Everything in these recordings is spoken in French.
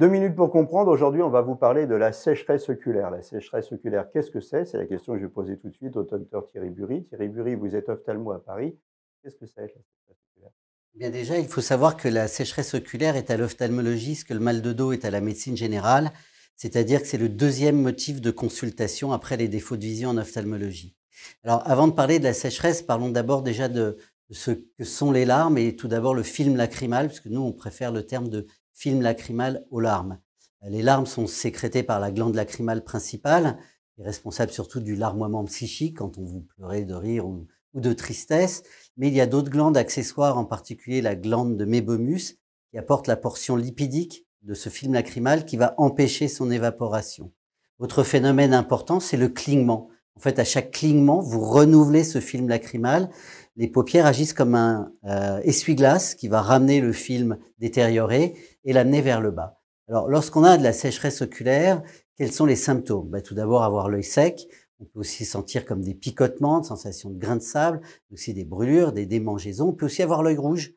Deux minutes pour comprendre. Aujourd'hui, on va vous parler de la sécheresse oculaire. La sécheresse oculaire, qu'est-ce que c'est C'est la question que je vais poser tout de suite au docteur Thierry Bury. Thierry Bury, vous êtes ophtalmo à Paris. Qu'est-ce que c'est la sécheresse oculaire eh Bien déjà, il faut savoir que la sécheresse oculaire est à l'ophtalmologie ce que le mal de dos est à la médecine générale, c'est-à-dire que c'est le deuxième motif de consultation après les défauts de vision en ophtalmologie. Alors, avant de parler de la sécheresse, parlons d'abord déjà de, ce que sont les larmes et tout d'abord le film lacrymal, puisque nous, on préfère le terme de film lacrymal aux larmes. Les larmes sont sécrétées par la glande lacrymale principale, qui responsable surtout du larmoiement psychique quand on vous pleurez de rire ou, ou de tristesse. Mais il y a d'autres glandes accessoires, en particulier la glande de mébomus, qui apporte la portion lipidique de ce film lacrymal qui va empêcher son évaporation. Autre phénomène important, c'est le clignement. En fait, à chaque clignement, vous renouvelez ce film lacrymal les paupières agissent comme un euh, essuie-glace qui va ramener le film détérioré et l'amener vers le bas. Alors, lorsqu'on a de la sécheresse oculaire, quels sont les symptômes bah, Tout d'abord, avoir l'œil sec. On peut aussi sentir comme des picotements, de sensations de grains de sable, aussi des brûlures, des démangeaisons. On peut aussi avoir l'œil rouge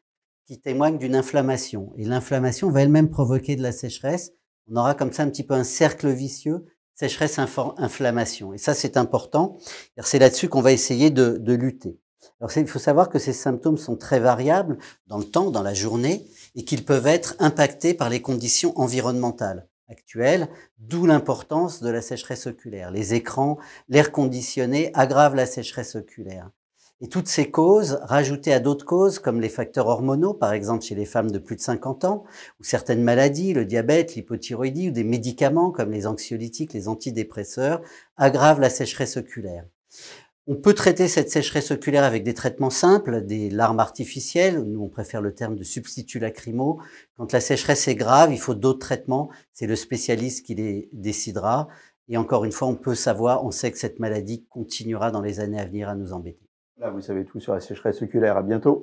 qui témoigne d'une inflammation. Et l'inflammation va elle-même provoquer de la sécheresse. On aura comme ça un petit peu un cercle vicieux, sécheresse-inflammation. Et ça, c'est important, car c'est là-dessus qu'on va essayer de lutter il faut savoir que ces symptômes sont très variables dans le temps, dans la journée, et qu'ils peuvent être impactés par les conditions environnementales actuelles, d'où l'importance de la sécheresse oculaire. Les écrans, l'air conditionné aggravent la sécheresse oculaire. Et toutes ces causes, rajoutées à d'autres causes comme les facteurs hormonaux, par exemple chez les femmes de plus de 50 ans, ou certaines maladies, le diabète, l'hypothyroïdie, ou des médicaments comme les anxiolytiques, les antidépresseurs, aggravent la sécheresse oculaire. On peut traiter cette sécheresse oculaire avec des traitements simples, des larmes artificielles, nous on préfère le terme de substitut lacrymaux. Quand la sécheresse est grave, il faut d'autres traitements, c'est le spécialiste qui les décidera. Et encore une fois, on peut savoir, on sait que cette maladie continuera dans les années à venir à nous embêter. Là, vous savez tout sur la sécheresse oculaire. À bientôt.